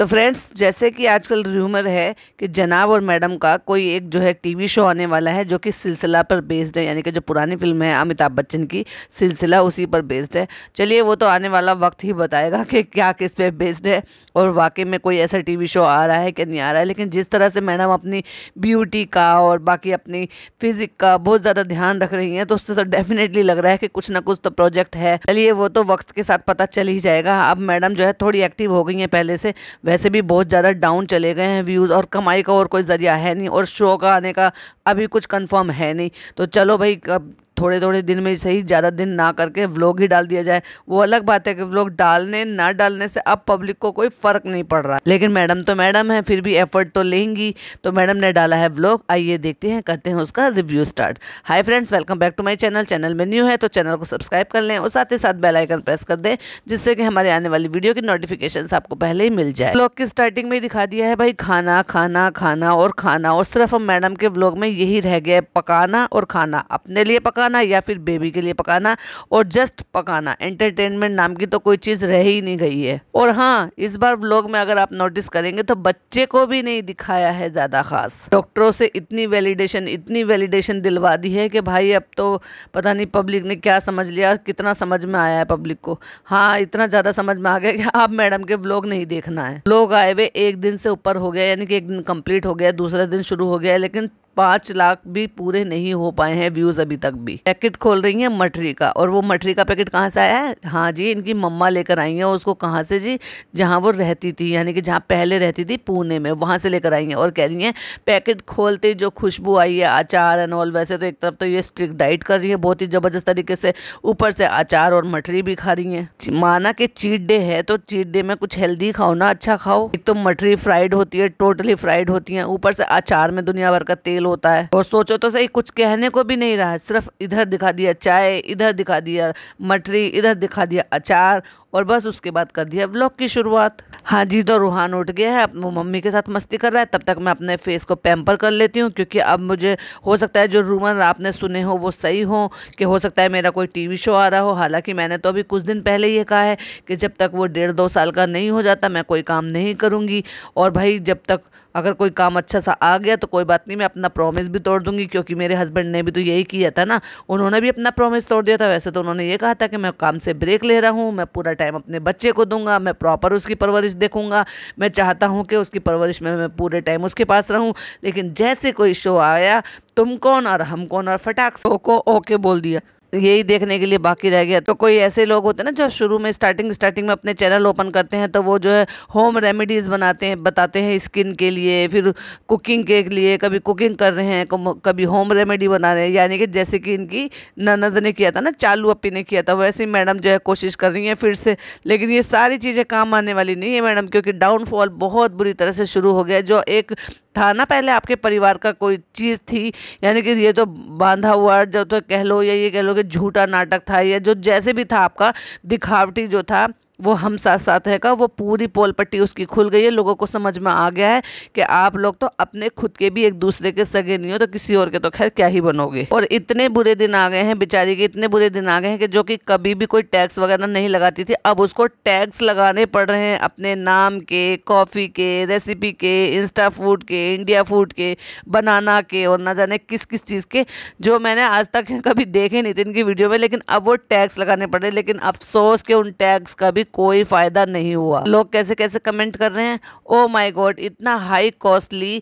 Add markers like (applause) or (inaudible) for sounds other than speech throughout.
तो फ्रेंड्स जैसे कि आजकल र्यूमर है कि जनाब और मैडम का कोई एक जो है टीवी शो आने वाला है जो कि सिलसिला पर बेस्ड है यानी कि जो पुरानी फिल्म है अमिताभ बच्चन की सिलसिला उसी पर बेस्ड है चलिए वो तो आने वाला वक्त ही बताएगा कि क्या किस पे बेस्ड है और वाकई में कोई ऐसा टी शो आ रहा है कि नहीं आ रहा है लेकिन जिस तरह से मैडम अपनी ब्यूटी का और बाकी अपनी फिज़िक का बहुत ज़्यादा ध्यान रख रही हैं तो उससे तो डेफिनेटली लग रहा है कि कुछ ना कुछ तो प्रोजेक्ट है चलिए वो तो वक्त के साथ पता चल ही जाएगा अब मैडम जो है थोड़ी एक्टिव हो गई हैं पहले से वैसे भी बहुत ज़्यादा डाउन चले गए हैं व्यूज़ और कमाई का और कोई ज़रिया है नहीं और शो का आने का अभी कुछ कंफर्म है नहीं तो चलो भाई थोड़े थोड़े दिन में सही ज़्यादा दिन ना करके व्लॉग ही डाल दिया जाए वो अलग बात है कि व्लॉग डालने ना डालने से अब पब्लिक को कोई फ़र्क नहीं पड़ रहा लेकिन मैडम तो मैडम है फिर भी एफर्ट तो लेंगी तो मैडम ने डाला है व्लॉग आइए देखते हैं करते हैं उसका review start hi friends welcome back to my channel channel में न्यू है तो चैनल को सब्सक्राइब कर लें और साथ ही साथ बेलाइकन प्रेस कर दें जिससे कि हमारे आने वाली वीडियो की नोटिफिकेशन आपको पहले ही मिल जाए ब्लॉग की स्टार्टिंग में दिखा दिया है भाई खाना खाना खाना और खाना और सिर्फ हम मैडम के ब्लॉग में यही रह गया पकाना और खाना अपने लिए पकाना पकाना या फिर बेबी के लिए पकाना और जस्ट पकाना एंटरटेनमेंट नाम की तो कोई चीज़ रह ही नहीं गई है और हाँ इस बार व्लॉग में अगर आप नोटिस करेंगे तो बच्चे को भी नहीं दिखाया है ज़्यादा खास डॉक्टरों से इतनी वैलिडेशन इतनी वैलिडेशन दिलवा दी है कि भाई अब तो पता नहीं पब्लिक ने क्या समझ लिया कितना समझ में आया है पब्लिक को हाँ इतना ज़्यादा समझ में आ गया कि आप मैडम के व्लॉग नहीं देखना है लोग आए हुए एक दिन से ऊपर हो गया यानी कि एक दिन कंप्लीट हो गया दूसरा दिन शुरू हो गया लेकिन पाँच लाख भी पूरे नहीं हो पाए हैं व्यूज़ अभी तक भी पैकेट खोल रही है मठरी का और वो मठरी का पैकेट कहाँ से आया है हाँ जी इनकी मम्मा लेकर आई हैं उसको कहाँ से जी जहाँ वो रहती थी यानी कि जहाँ पहले रहती थी पुणे में वहाँ से लेकर आई हैं और कह रही हैं पैकेट खोलते जो खुशबू आई है अचार एंड ऑल वैसे तो एक तरफ तो ये स्ट्रिक्ट डाइट कर रही है बहुत ही ज़बरदस्त तरीके से ऊपर से अचार और मठरी भी खा रही है माना के चीट डे है तो चीट डे में कुछ हेल्दी खाओ ना अच्छा खाओ एक तो मठरी फ्राइड होती है टोटली फ्राइड होती है ऊपर से अचार में दुनिया भर का तेल होता है और सोचो तो सही कुछ कहने को भी नहीं रहा सिर्फ इधर दिखा दिया चाय इधर दिखा दिया मटरी इधर दिखा दिया अचार और बस उसके बाद कर दिया व्लॉग की शुरुआत हाँ जी तो रूहान उठ गया है अब वो मम्मी के साथ मस्ती कर रहा है तब तक मैं अपने फेस को पैम्पर कर लेती हूँ क्योंकि अब मुझे हो सकता है जो रूमर आपने सुने हो वो सही हो कि हो सकता है मेरा कोई टीवी शो आ रहा हो हालांकि मैंने तो अभी कुछ दिन पहले ये कहा है कि जब तक वो डेढ़ दो साल का नहीं हो जाता मैं कोई काम नहीं करूँगी और भाई जब तक अगर कोई काम अच्छा सा आ गया तो कोई बात नहीं मैं अपना प्रॉमिस भी तोड़ दूंगी क्योंकि मेरे हस्बैंड ने भी तो यही किया था ना उन्होंने भी अपना प्रॉमिस तोड़ दिया था वैसे तो उन्होंने ये कहा था कि मैं काम से ब्रेक ले रहा हूँ मैं पूरा टाइम अपने बच्चे को दूंगा मैं प्रॉपर उसकी परवरिश देखूंगा मैं चाहता हूँ कि उसकी परवरिश में मैं पूरे टाइम उसके पास रहूँ लेकिन जैसे कोई शो आया तुम कौन और हम कौन और फटाक शो को ओके बोल दिया यही देखने के लिए बाकी रह गया तो कोई ऐसे लोग होते हैं ना जो शुरू में स्टार्टिंग स्टार्टिंग में अपने चैनल ओपन करते हैं तो वो जो है होम रेमेडीज़ बनाते हैं बताते हैं स्किन के लिए फिर कुकिंग के लिए कभी कुकिंग कर रहे हैं कभी होम रेमेडी बना रहे हैं यानी कि जैसे कि इनकी ननद ने किया था ना चालू अपी ने किया था वैसे ही मैडम जो है कोशिश कर रही हैं फिर से लेकिन ये सारी चीज़ें काम आने वाली नहीं है मैडम क्योंकि डाउनफॉल बहुत बुरी तरह से शुरू हो गया जो एक था ना पहले आपके परिवार का कोई चीज़ थी यानी कि ये तो बांधा हुआ जब तो कह लो या ये कह लो कि झूठा नाटक था या जो जैसे भी था आपका दिखावटी जो था वो हम साथ साथ है का वो पूरी पोल पट्टी उसकी खुल गई है लोगों को समझ में आ गया है कि आप लोग तो अपने खुद के भी एक दूसरे के सगे नहीं हो तो किसी और के तो खैर क्या ही बनोगे और इतने बुरे दिन आ गए हैं बेचारी के इतने बुरे दिन आ गए हैं कि जो कि कभी भी कोई टैक्स वगैरह नहीं लगाती थी अब उसको टैक्स लगाने पड़ रहे हैं अपने नाम के कॉफ़ी के रेसिपी के इंस्टा फूड के इंडिया फूड के बनाना के और ना जाने किस किस चीज़ के जो मैंने आज तक कभी देखे नहीं थे इनकी वीडियो में लेकिन अब वो टैक्स लगाने पड़ रहे लेकिन अफसोस के उन टैक्स का भी कोई फ़ायदा नहीं हुआ लोग कैसे कैसे कमेंट कर रहे हैं ओ माय गॉड इतना हाई कॉस्टली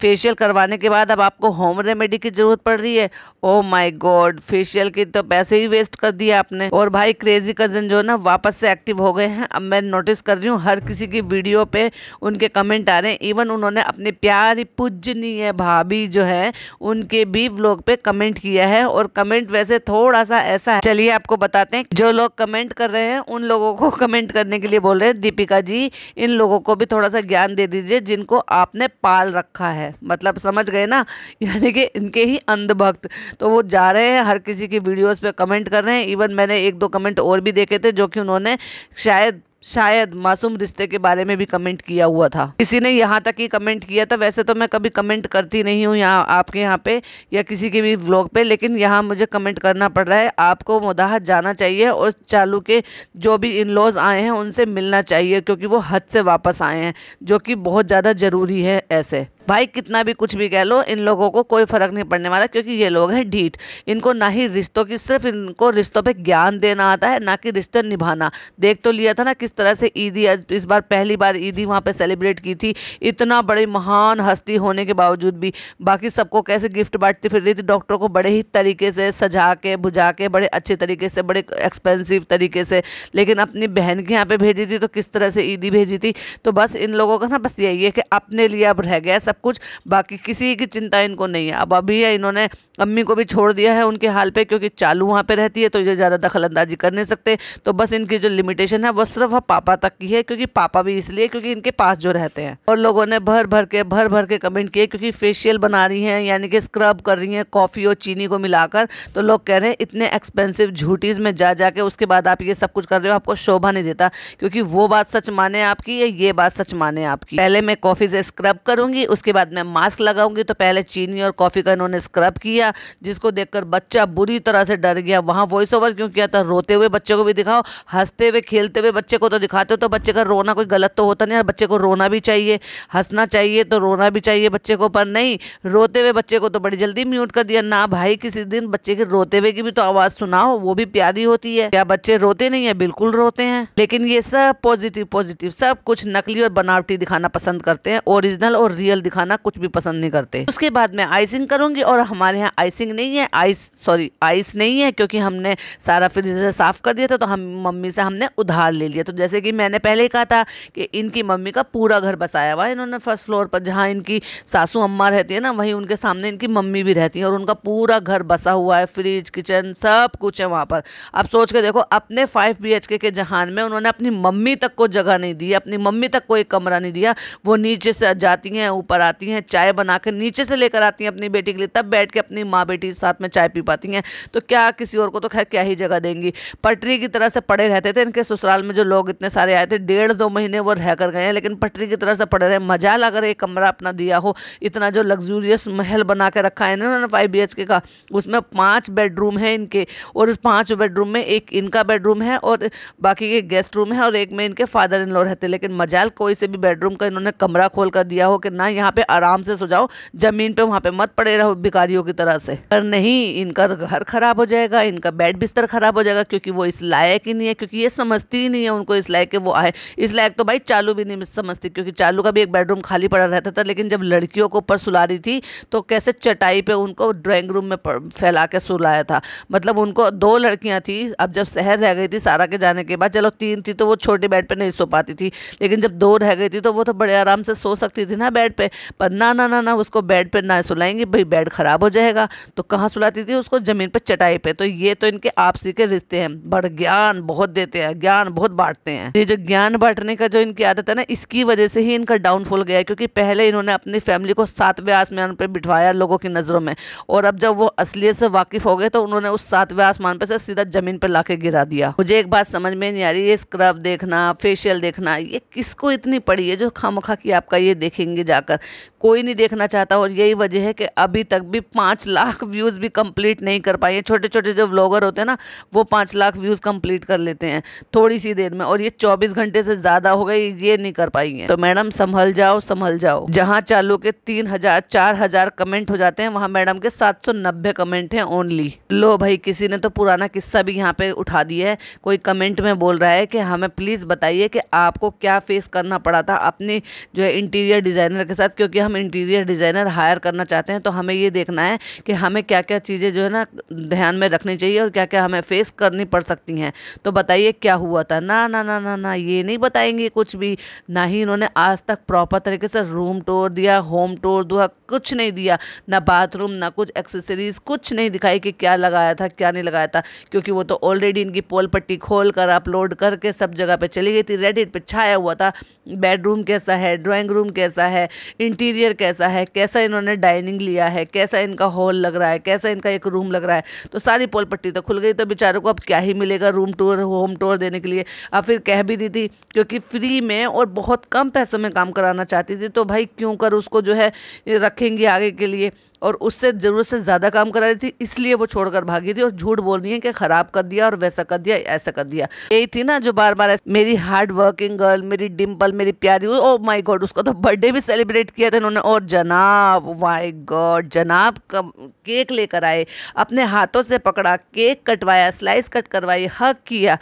फेशियल करवाने के बाद अब आपको होम रेमेडी की ज़रूरत पड़ रही है ओ माय गॉड फेशियल की तो पैसे ही वेस्ट कर दिया आपने और भाई क्रेजी कज़न जो ना वापस से एक्टिव हो गए हैं अब मैं नोटिस कर रही हूँ हर किसी की वीडियो पे उनके कमेंट आ रहे हैं इवन उन्होंने अपने प्यारी पूजनीय भाभी जो है उनके भी व्लॉग पे कमेंट किया है और कमेंट वैसे थोड़ा सा ऐसा है चलिए आपको बताते हैं जो लोग कमेंट कर रहे हैं उन लोगों को कमेंट करने के लिए बोल रहे हैं दीपिका जी इन लोगों को भी थोड़ा सा ज्ञान दे दीजिए जिनको आपने पाल रखा है मतलब समझ गए ना (laughs) यानी कि इनके ही अंधभक्त तो वो जा रहे हैं हर किसी की वीडियोस पे कमेंट कर रहे हैं इवन मैंने एक दो कमेंट और भी देखे थे जो कि उन्होंने शायद शायद मासूम रिश्ते के बारे में भी कमेंट किया हुआ था किसी ने यहाँ तक ही कमेंट किया था वैसे तो मैं कभी कमेंट करती नहीं हूँ यहाँ आपके यहाँ पे या किसी के भी व्लॉग पे लेकिन यहाँ मुझे कमेंट करना पड़ रहा है आपको मुदाहत जाना चाहिए और चालू के जो भी इन लॉज आए हैं उनसे मिलना चाहिए क्योंकि वो हद से वापस आए हैं जो कि बहुत ज़्यादा ज़रूरी है ऐसे भाई कितना भी कुछ भी कह लो इन लोगों को कोई फ़र्क नहीं पड़ने वाला क्योंकि ये लोग हैं ढीठ इनको ना ही रिश्तों की सिर्फ इनको रिश्तों पर ज्ञान देना आता है ना कि रिश्ते निभाना देख तो लिया था ना किस तरह से ईदी इस बार पहली बार ईदी वहाँ पर सेलिब्रेट की थी इतना बड़ी महान हस्ती होने के बावजूद भी बाकी सबको कैसे गिफ्ट बांटती फिर रही थी डॉक्टर को बड़े ही तरीके से सजा के बुझा के बड़े अच्छे तरीके से बड़े एक्सपेंसिव तरीके से लेकिन अपनी बहन के यहाँ पे भेजी थी तो किस तरह से ईदी भेजी थी तो बस इन लोगों का ना बस यही है कि अपने लिए अब रह गया सब कुछ बाकी किसी की चिंता इनको नहीं है अब अभी है इन्होंने अम्मी को भी छोड़ दिया है उनके हाल पे क्योंकि चालू वहाँ पे रहती है तो ये ज़्यादा दखल अंदाजी कर नहीं सकते तो बस इनकी जो लिमिटेशन है वो सिर्फ पापा तक की है क्योंकि पापा भी इसलिए क्योंकि इनके पास जो रहते हैं और लोगों ने भर भर के भर भर के कमेंट किए क्योंकि फेशियल बना रही हैं यानी कि स्क्रब कर रही हैं कॉफ़ी और चीनी को मिलाकर तो लोग कह रहे हैं इतने एक्सपेंसिव झूठीज़ में जा जाके उसके बाद आप ये सब कुछ कर रहे हो आपको शोभा नहीं देता क्योंकि वो बात सच माने आपकी या ये बात सच माने आपकी पहले मैं कॉफ़ी से स्क्रब करूँगी उसके बाद मैं मास्क लगाऊंगी तो पहले चीनी और कॉफ़ी का इन्होंने स्क्रब किया गया जिसको देखकर बच्चा बुरी तरह से डर गया वहाँ वॉइस ओवर क्यों किया था रोते हुए बच्चे को भी दिखाओ हंसते हुए खेलते हुए बच्चे को तो दिखाते हो तो बच्चे का रोना कोई गलत तो होता नहीं बच्चे को रोना भी चाहिए हंसना चाहिए तो रोना भी चाहिए बच्चे को पर नहीं रोते हुए बच्चे को तो बड़ी जल्दी म्यूट कर दिया ना भाई किसी दिन बच्चे के रोते हुए की भी तो आवाज़ सुनाओ वो भी प्यारी होती है क्या बच्चे रोते नहीं है बिल्कुल रोते हैं लेकिन ये सब पॉजिटिव पॉजिटिव सब कुछ नकली और बनावटी दिखाना पसंद करते हैं ओरिजिनल और रियल दिखाना कुछ भी पसंद नहीं करते उसके बाद मैं आइसिंग करूंगी और हमारे यहाँ आइसिंग नहीं है आइस सॉरी आइस नहीं है क्योंकि हमने सारा फ्रीजर साफ़ कर दिया था तो हम मम्मी से हमने उधार ले लिया तो जैसे कि मैंने पहले ही कहा था कि इनकी मम्मी का पूरा घर बसाया हुआ है इन्होंने फर्स्ट फ्लोर पर जहाँ इनकी सासू अम्मा रहती है ना वहीं उनके सामने इनकी मम्मी भी रहती है और उनका पूरा घर बसा हुआ है फ्रिज किचन सब कुछ है वहाँ पर अब सोच के देखो अपने फाइव बी के जहान में उन्होंने अपनी मम्मी तक को जगह नहीं दी अपनी मम्मी तक को एक कमरा नहीं दिया वो नीचे से जाती हैं ऊपर आती हैं चाय बना नीचे से लेकर आती हैं अपनी बेटी के लिए तब बैठ के अपनी अपनी माँ बेटी साथ में चाय पी पाती हैं तो क्या किसी और को तो खैर क्या ही जगह देंगी पटरी की तरह से पड़े रहते थे इनके ससुराल में जो लोग इतने सारे आए थे डेढ़ दो महीने वो रह कर गए हैं लेकिन पटरी की तरह से पड़े रहे मजाल अगर एक कमरा अपना दिया हो इतना जो लग्जूरियस महल बना के रखा है इन्होंने फाइव बी का उसमें पाँच बेडरूम है इनके और उस पाँच बेडरूम में एक इनका बेडरूम है और बाकी के गेस्ट रूम है और एक में इनके फादर इन लॉ रहते लेकिन मजाल कोई से भी बेडरूम का इन्होंने कमरा खोल कर दिया हो कि ना यहाँ पे आराम से सो जाओ ज़मीन पे वहाँ पे मत पड़े रहो भिकारियों की तरह तरह से पर नहीं इनका तो घर खराब हो जाएगा इनका बेड बिस्तर खराब हो जाएगा क्योंकि वो इस लायक ही नहीं है क्योंकि ये समझती ही नहीं है उनको इस लायक वो आए इस लायक तो भाई चालू भी नहीं समझती क्योंकि चालू का भी एक बेडरूम खाली पड़ा रहता था लेकिन जब लड़कियों को ऊपर सुला रही थी तो कैसे चटाई पर उनको ड्राॅइंग रूम में फैला के सुलाया था मतलब उनको दो लड़कियाँ थी अब जब शहर रह गई थी सारा के जाने के बाद चलो तीन थी तो वो छोटे बेड पर नहीं सो पाती थी लेकिन जब दो रह गई थी तो वो तो बड़े आराम से सो सकती थी ना बेड पर ना ना ना उसको बेड पर ना सुलाएंगी भाई बेड ख़राब हो जाएगा जाएगा तो कहाँ सुलाती थी उसको ज़मीन पर चटाई पे तो ये तो इनके आपसी के रिश्ते हैं बड़ ज्ञान बहुत देते हैं ज्ञान बहुत बांटते हैं ये जो ज्ञान बांटने का जो इनकी आदत है ना इसकी वजह से ही इनका डाउनफॉल गया क्योंकि पहले इन्होंने अपनी फैमिली को सातवें आसमान पर बिठवाया लोगों की नज़रों में और अब जब वो असलियत से वाकिफ हो गए तो उन्होंने उस सातवें आसमान पर से सीधा ज़मीन पर ला गिरा दिया मुझे एक बात समझ में नहीं आ रही ये स्क्रब देखना फेशियल देखना ये किसको इतनी पड़ी है जो खामखा की आपका ये देखेंगे जाकर कोई नहीं देखना चाहता और यही वजह है कि अभी तक भी पाँच लाख व्यूज़ भी कंप्लीट नहीं कर पाए छोटे छोटे जो व्लॉगर होते हैं ना वो पाँच लाख व्यूज़ कंप्लीट कर लेते हैं थोड़ी सी देर में और ये चौबीस घंटे से ज़्यादा हो गई ये नहीं कर पाई हैं तो मैडम संभल जाओ संभल जाओ जहाँ चालू के तीन हज़ार चार हज़ार कमेंट हो जाते हैं वहाँ मैडम के सात सौ नब्बे कमेंट हैं ओनली लो भाई किसी ने तो पुराना किस्सा भी यहाँ पे उठा दिया है कोई कमेंट में बोल रहा है कि हमें प्लीज़ बताइए कि आपको क्या फेस करना पड़ा था अपनी जो है इंटीरियर डिज़ाइनर के साथ क्योंकि हम इंटीरियर डिज़ाइनर हायर करना चाहते हैं तो हमें ये देखना है कि हमें क्या क्या चीज़ें जो है ना ध्यान में रखनी चाहिए और क्या क्या हमें फेस करनी पड़ सकती हैं तो बताइए क्या हुआ था ना ना ना ना ना ये नहीं बताएंगे कुछ भी ना ही इन्होंने आज तक प्रॉपर तरीके से रूम टूर दिया होम टूर दुआ कुछ नहीं दिया ना बाथरूम ना कुछ एक्सेसरीज कुछ नहीं दिखाई कि क्या लगाया था क्या नहीं लगाया था क्योंकि वो तो ऑलरेडी इनकी पोल पट्टी खोल कर अपलोड करके सब जगह पे चली गई थी रेडिट पे छाया हुआ था बेडरूम कैसा है ड्राइंग रूम कैसा है इंटीरियर कैसा है कैसा इन्होंने डाइनिंग लिया है कैसा इनका हॉल हॉल लग रहा है कैसा इनका एक रूम लग रहा है तो सारी पोल पट्टी तो खुल गई तो बेचारों को अब क्या ही मिलेगा रूम टूर होम टूर देने के लिए अब फिर कह भी दी थी क्योंकि फ्री में और बहुत कम पैसों में काम कराना चाहती थी तो भाई क्यों कर उसको जो है रखेंगे आगे के लिए और उससे ज़रूरत से ज़्यादा काम करा रही थी इसलिए वो छोड़कर भागी थी और झूठ बोल रही है कि ख़राब कर दिया और वैसा कर दिया ऐसा कर दिया यही थी ना जो बार बार मेरी हार्ड वर्किंग गर्ल मेरी डिम्पल मेरी प्यारी ओ माई गॉड उसका तो बर्थडे भी सेलिब्रेट किया था इन्होंने और जनाब माई गॉड जनाब केक लेकर आए अपने हाथों से पकड़ा केक कटवाया स्लाइस कट करवाई हक किया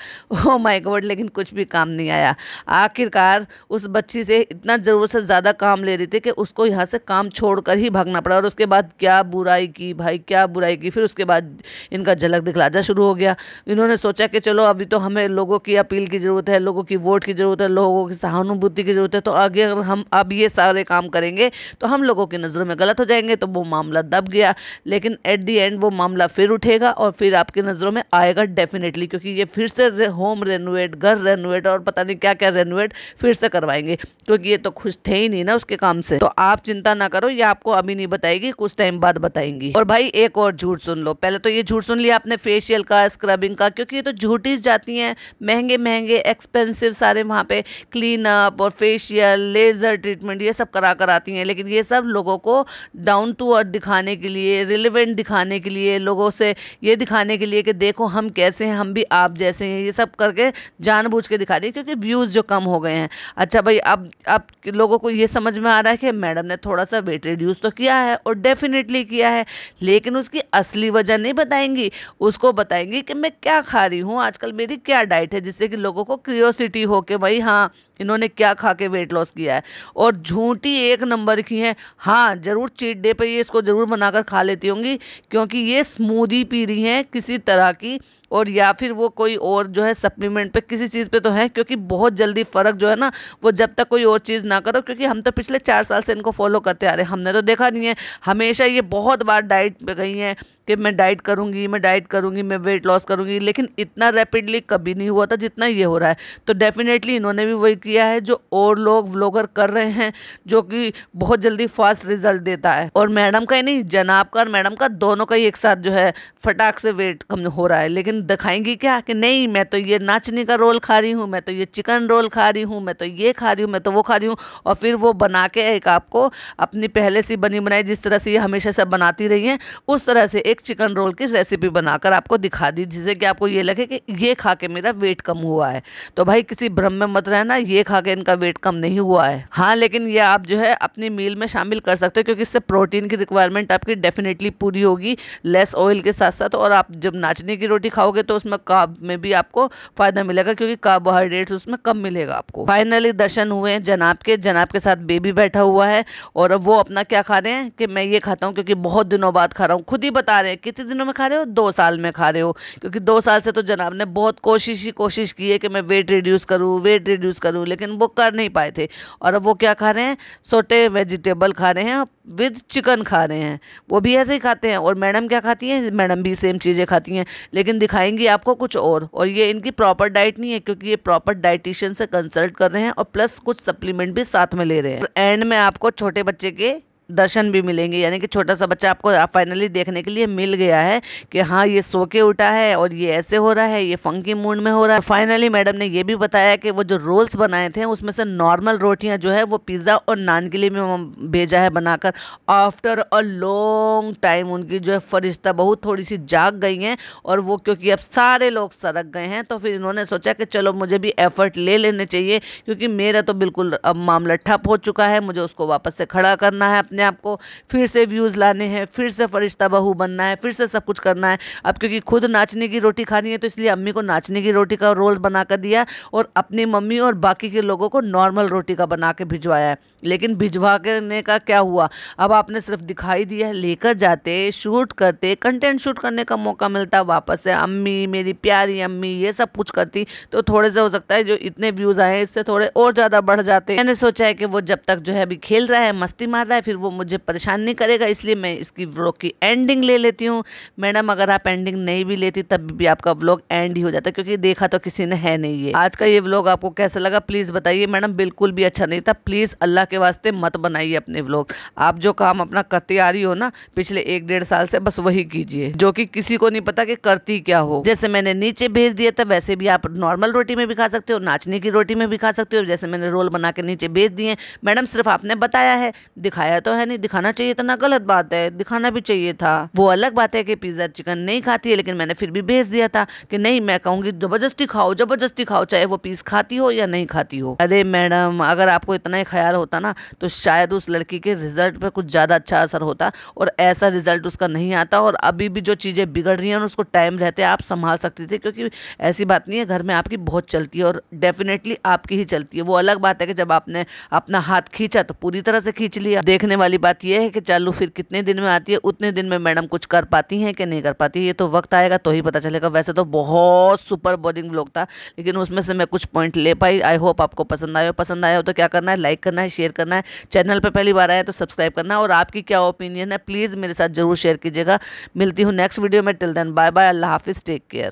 ओ माई गॉड लेकिन कुछ भी काम नहीं आया आखिरकार उस बच्ची से इतना ज़रूरत से ज़्यादा काम ले रही थी कि उसको यहाँ से काम छोड़ ही भागना पड़ा और उसके बाद बाद क्या बुराई की भाई क्या बुराई की फिर उसके बाद इनका झलक दिखलाजा शुरू हो गया इन्होंने सोचा कि चलो अभी तो हमें लोगों की अपील की ज़रूरत है लोगों की वोट की ज़रूरत है लोगों की सहानुभूति की ज़रूरत है तो आगे अगर हम अब ये सारे काम करेंगे तो हम लोगों की नज़रों में गलत हो जाएंगे तो वो मामला दब गया लेकिन एट दी एंड वो मामला फिर उठेगा और फिर आपकी नज़रों में आएगा डेफिनेटली क्योंकि ये फिर से होम रेनोवेट घर रेनोवेट और पता नहीं क्या क्या रेनोवेट फिर से करवाएंगे क्योंकि ये तो खुश थे ही नहीं ना उसके काम से तो आप चिंता ना करो ये आपको अभी नहीं बताएगी कुछ टाइम बाद बताएंगी और भाई एक और झूठ सुन लो पहले तो ये झूठ सुन लिया आपने फेशियल का स्क्रबिंग का क्योंकि ये तो झूठी जाती हैं महंगे महंगे एक्सपेंसिव सारे वहाँ पे क्लीन अप और फेशियल लेज़र ट्रीटमेंट ये सब करा कर आती हैं लेकिन ये सब लोगों को डाउन टू अर्थ दिखाने के लिए रिलिवेंट दिखाने के लिए लोगों से ये दिखाने के लिए कि देखो हम कैसे हैं हम भी आप जैसे हैं ये सब करके जानबूझ के दिखा रही है क्योंकि व्यूज़ जो कम हो गए हैं अच्छा भाई अब अब लोगों को ये समझ में आ रहा है कि मैडम ने थोड़ा सा वेट रिड्यूस तो किया है और डेफिनेट डेफिनेटली किया है लेकिन उसकी असली वजह नहीं बताएंगी उसको बताएंगी कि मैं क्या खा रही हूँ आजकल मेरी क्या डाइट है जिससे कि लोगों को क्यूरियोसिटी हो कि भाई हाँ इन्होंने क्या खा के वेट लॉस किया है और झूठी एक नंबर की हैं हाँ ज़रूर चीट डे पर ये इसको ज़रूर बनाकर खा लेती होंगी क्योंकि ये स्मूदी पी रही हैं किसी तरह की और या फिर वो कोई और जो है सप्लीमेंट पे किसी चीज़ पे तो है क्योंकि बहुत जल्दी फ़र्क जो है ना वो जब तक कोई और चीज़ ना करो क्योंकि हम तो पिछले चार साल से इनको फॉलो करते आ रहे हैं हमने तो देखा नहीं है हमेशा ये बहुत बार डाइट पे गई हैं कि मैं डाइट करूँगी मैं डाइट करूँगी मैं वेट लॉस करूँगी लेकिन इतना रैपिडली कभी नहीं हुआ था जितना ये हो रहा है तो डेफिनेटली इन्होंने भी वही किया है जो और लोग व्लॉगर कर रहे हैं जो कि बहुत जल्दी फास्ट रिजल्ट देता है और मैडम का ही नहीं जनाब का और मैडम का दोनों का ही एक साथ जो है फटाक से वेट कम हो रहा है लेकिन दिखाएंगी क्या कि नहीं मैं तो ये नाचने का रोल खा रही हूँ मैं तो ये चिकन रोल खा रही हूँ मैं तो ये खा रही हूँ मैं तो वो खा रही हूँ और फिर वो बना के एक आपको अपनी पहले से बनी बनाई जिस तरह से ये हमेशा से बनाती रही हैं उस तरह से एक एक चिकन रोल की रेसिपी बनाकर आपको दिखा दी जिससे कि आपको ये लगे कि ये खा के मेरा वेट कम हुआ है तो भाई किसी भ्रम में मत रहना ये खा के इनका वेट कम नहीं हुआ है हाँ लेकिन ये आप जो है अपनी मील में शामिल कर सकते हो क्योंकि इससे प्रोटीन की रिक्वायरमेंट आपकी डेफिनेटली पूरी होगी लेस ऑयल के साथ साथ और आप जब नाचने की रोटी खाओगे तो उसमें काब में भी आपको फ़ायदा मिलेगा क्योंकि कार्बोहाइड्रेट्स उसमें कम मिलेगा आपको फाइनली दर्शन हुए हैं जनाब के जनाब के साथ बेबी बैठा हुआ है और वो अपना क्या खा रहे हैं कि मैं ये खाता हूँ क्योंकि बहुत दिनों बाद खा रहा हूँ खुद ही बता रहे रहे हैं कितने दिनों में खा रहे हो दो साल में खा रहे हो क्योंकि दो साल से तो जनाब ने बहुत कोशिश ही कोशिश की है कि मैं वेट रिड्यूस करूँ वेट रिड्यूस करूँ लेकिन वो कर नहीं पाए थे और अब वो क्या खा रहे हैं सोटे वेजिटेबल खा रहे हैं विद चिकन खा रहे हैं वो भी ऐसे ही खाते हैं और मैडम क्या खाती हैं मैडम भी सेम चीज़ें खाती हैं लेकिन दिखाएंगी आपको कुछ और और ये इनकी प्रॉपर डाइट नहीं है क्योंकि ये प्रॉपर डाइटिशियन से कंसल्ट कर रहे हैं और प्लस कुछ सप्लीमेंट भी साथ में ले रहे हैं एंड में आपको छोटे बच्चे के दर्शन भी मिलेंगे यानी कि छोटा सा बच्चा आपको फाइनली देखने के लिए मिल गया है कि हाँ ये सो के उठा है और ये ऐसे हो रहा है ये फंकी मूड में हो रहा है फाइनली मैडम ने ये भी बताया कि वो जो रोल्स बनाए थे उसमें से नॉर्मल रोटियाँ जो है वो पिज़्ज़ा और नान के लिए भी भेजा है बनाकर आफ्टर अ लॉन्ग टाइम उनकी जो है फरिश्ता बहुत थोड़ी सी जाग गई हैं और वो क्योंकि अब सारे लोग सरक गए हैं तो फिर इन्होंने सोचा कि चलो मुझे भी एफर्ट ले लेने चाहिए क्योंकि मेरा तो बिल्कुल अब मामला ठप हो चुका है मुझे उसको वापस से खड़ा करना है अपने अपने आप को फिर से व्यूज़ लाने हैं फिर से फरिश्ता बहू बनना है फिर से सब कुछ करना है अब क्योंकि खुद नाचने की रोटी खानी है तो इसलिए अम्मी को नाचने की रोटी का रोल बना कर दिया और अपनी मम्मी और बाकी के लोगों को नॉर्मल रोटी का बना के भिजवाया है लेकिन भिजवा करने का क्या हुआ अब आपने सिर्फ दिखाई दिया लेकर जाते शूट करते कंटेंट शूट करने का मौका मिलता वापस से अम्मी मेरी प्यारी अम्मी ये सब कुछ करती तो थोड़े से हो सकता है जो इतने व्यूज़ आए इससे थोड़े और ज़्यादा बढ़ जाते मैंने सोचा है कि वो जब तक जो है अभी खेल रहा है मस्ती मार रहा है फिर वो मुझे परेशान नहीं करेगा इसलिए मैं इसकी व्लॉग की एंडिंग ले लेती हूँ मैडम अगर आप एंडिंग नहीं भी लेती तब भी आपका व्लॉग एंड ही हो जाता क्योंकि देखा तो किसी ने है नहीं ये आज का ये व्लॉग आपको कैसा लगा प्लीज़ बताइए मैडम बिल्कुल भी अच्छा नहीं था प्लीज़ अल्लाह के वास्ते मत बनाइए अपने व्लॉग आप जो काम अपना करते आ रही हो ना पिछले एक डेढ़ साल से बस वही कीजिए जो कि किसी को नहीं पता कि करती क्या हो जैसे मैंने नीचे भेज दिया था वैसे भी आप नॉर्मल रोटी में भी खा सकते हो नाचने की रोटी में भी खा सकते हो जैसे मैंने रोल बना के नीचे भेज दिए मैडम सिर्फ आपने बताया है दिखाया तो है नहीं दिखाना चाहिए था ना गलत बात है दिखाना भी चाहिए था वो अलग बात है कि पिज्ज़ा चिकन नहीं खाती है लेकिन मैंने फिर भी भेज दिया था कि नहीं मैं कहूँगी जबरदस्ती खाओ जबरदस्ती खाओ चाहे वो पीस खाती हो या नहीं खाती हो अरे मैडम अगर आपको इतना ही ख्याल होता होता ना तो शायद उस लड़की के रिज़ल्ट पर कुछ ज़्यादा अच्छा असर होता और ऐसा रिज़ल्ट उसका नहीं आता और अभी भी जो चीज़ें बिगड़ रही हैं उसको टाइम रहते आप संभाल सकती थी क्योंकि ऐसी बात नहीं है घर में आपकी बहुत चलती है और डेफिनेटली आपकी ही चलती है वो अलग बात है कि जब आपने अपना हाथ खींचा तो पूरी तरह से खींच लिया देखने वाली बात यह है कि चालू फिर कितने दिन में आती है उतने दिन में मैडम कुछ कर पाती हैं कि नहीं कर पाती ये तो वक्त आएगा तो ही पता चलेगा वैसे तो बहुत सुपर बोरिंग ब्लॉग था लेकिन उसमें से मैं कुछ पॉइंट ले पाई आई होप आपको पसंद आया पसंद आया हो तो क्या करना है लाइक करना है शेयर शेयर करना है चैनल पर पहली बार आए तो सब्सक्राइब करना और आपकी क्या ओपिनियन है प्लीज़ मेरे साथ ज़रूर शेयर कीजिएगा मिलती हूँ नेक्स्ट वीडियो में टिल देन बाय बाय अल्लाह हाफिज़ टेक केयर